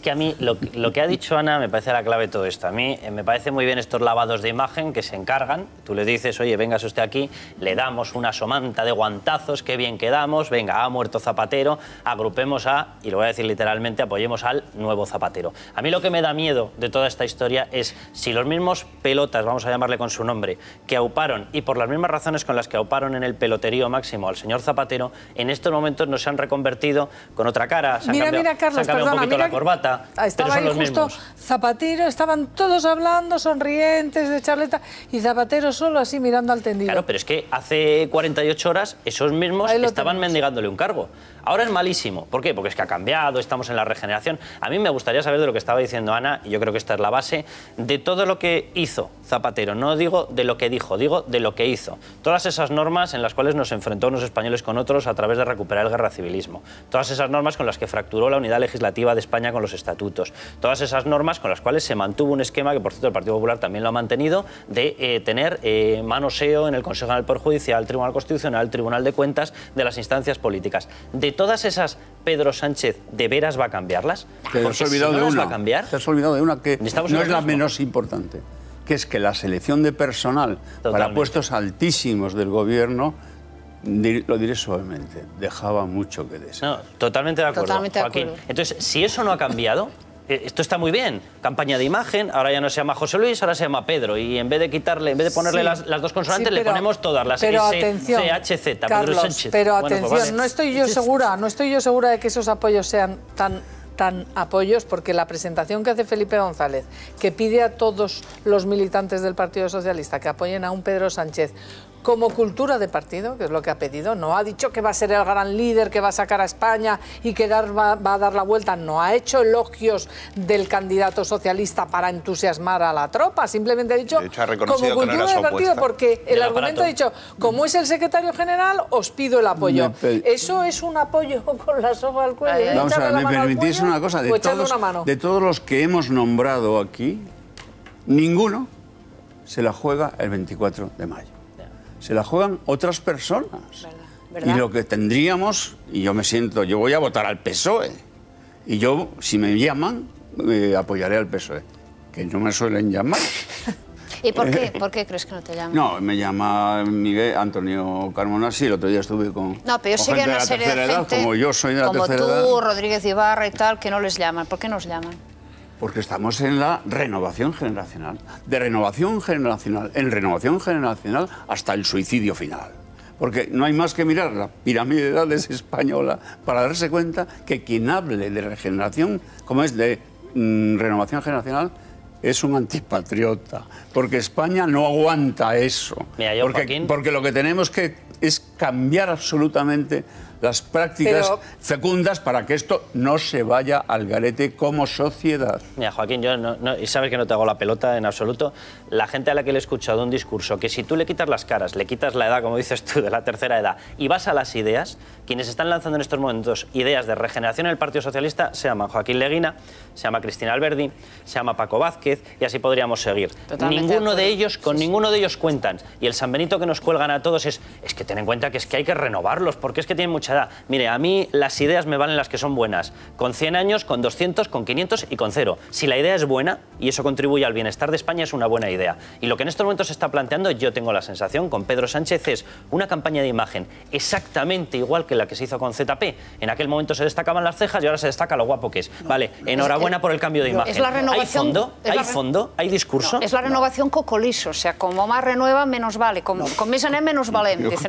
que a mí lo, que ha dicho Ana me parece la clave de todo esto. A mí eh, me parece muy bien estos lavados de imagen que se encargan. Tú le dices, oye, vengas usted aquí, le damos una somanta de guantazos, qué bien quedamos, venga, ha muerto Zapatero, agrupemos a, y lo voy a decir literalmente, apoyemos al nuevo Zapatero. A mí lo que me da miedo de toda esta historia es si los mismos pelotas, vamos a llamarle con su nombre, que auparon, y por las mismas razones con las que auparon en el peloterío máximo al señor Zapatero, en estos momentos no se han reconvertido con otra cara. mira, mira, Carlos, un poquito la corbata charleta. Ah, estaba ahí justo Zapatero, estaban todos hablando, sonrientes de charleta, y Zapatero solo así mirando al tendido. Claro, pero es que hace 48 horas esos mismos estaban mendigándole un cargo. Ahora es malísimo. ¿Por qué? Porque es que ha cambiado, estamos en la regeneración. A mí me gustaría saber de lo que estaba diciendo Ana, y yo creo que esta es la base, de todo lo que hizo Zapatero. No digo de lo que dijo, digo de lo que hizo. Todas esas normas en las cuales nos enfrentó unos españoles con otros a través de recuperar el guerra civilismo. Todas esas normas con las que fracturó la unidad legislativa de España con los estatutos. Todas esas normas con las cuales se mantuvo un esquema, que por cierto el Partido Popular también lo ha mantenido, de eh, tener eh, manoseo en el Consejo General del Poder Judicial, Tribunal Constitucional, Tribunal de Cuentas, de las instancias políticas. De todas esas, Pedro Sánchez de veras va a cambiarlas. Te has olvidado una. olvidado de una que no es la menos importante que es que la selección de personal para puestos altísimos del gobierno lo diré suavemente, dejaba mucho que desear. totalmente de acuerdo, Entonces, si eso no ha cambiado, eh, esto está muy bien. Campaña de imagen, ahora ya no se llama José Luis, ahora se llama Pedro. Y en vez de quitarle, en vez de ponerle las, dos consonantes, le ponemos todas las pero CHZ, Pedro Sánchez. Pero pues atención, no estoy yo segura, no estoy yo segura de que esos apoyos sean tan tan apoyos porque la presentación que hace Felipe González, que pide a todos los militantes del Partido Socialista que apoyen a un Pedro Sánchez como cultura de partido, que es lo que ha pedido, no ha dicho que va a ser el gran líder que va a sacar a España y que va, a dar la vuelta, no ha hecho elogios del candidato socialista para entusiasmar a la tropa, simplemente ha dicho, como cultura de partido, porque el, argumento ha dicho, como es el secretario general, os pido el apoyo. Eso es un apoyo con la sopa al cuello. Vamos a ¿me permitís una cosa? de todos los que hemos nombrado aquí, ninguno se la juega el 24 de mayo se la juegan otras personas. Ah, y lo que tendríamos, y yo me siento, yo voy a votar al PSOE. Y yo, si me llaman, eh, apoyaré al PSOE. Que no me suelen llamar. ¿Y por qué? Eh. por qué crees que no te llaman? No, me llama Miguel Antonio Carmona, sí, el otro día estuve con. No, pero yo sé que una serie de gente. como yo soy de la como tú, Rodríguez Ibarra y tal, que no les llaman. ¿Por qué nos llaman? Porque estamos en la renovación generacional. De renovación generacional en renovación generacional hasta el suicidio final. Porque no hay más que mirar la pirámide de edades española para darse cuenta que quien hable de regeneración, como es de mm, renovación generacional, es un antipatriota. Porque España no aguanta eso. porque, porque lo que tenemos que es cambiar absolutamente las prácticas fecundas para que esto no se vaya al garete como sociedad. Mira, Joaquín, yo no, y sabes que no te hago la pelota en absoluto. La gente a la que le he escuchado un discurso que si tú le quitas las caras, le quitas la edad, como dices tú, de la tercera edad, y vas a las ideas, quienes están lanzando en estos momentos ideas de regeneración en el Partido Socialista se llama Joaquín Leguina, se llama Cristina Alberdi, se llama Paco Vázquez, y así podríamos seguir. ninguno de ellos, con ninguno de ellos cuentan. Y el San Benito que nos cuelgan a todos es, es que ten en cuenta que es que hay que renovarlos, porque es que tienen mucha edad. Mire, a mí las ideas me valen las que son buenas, con 100 años, con 200, con 500 y con cero. Si la idea es buena y eso contribuye al bienestar de España, es una buena idea. Y lo que en estos momentos se está planteando, yo tengo la sensación, con Pedro Sánchez, es una campaña de imagen exactamente igual que la que se hizo con ZP. En aquel momento se destacaban las cejas y ahora se destaca lo guapo que es. Vale, enhorabuena por el cambio de imagen. ¿Hay fondo? ¿Hay discurso? es la renovación cocoliso, o sea, como más renueva, menos vale. Como, no. Con, menos valen.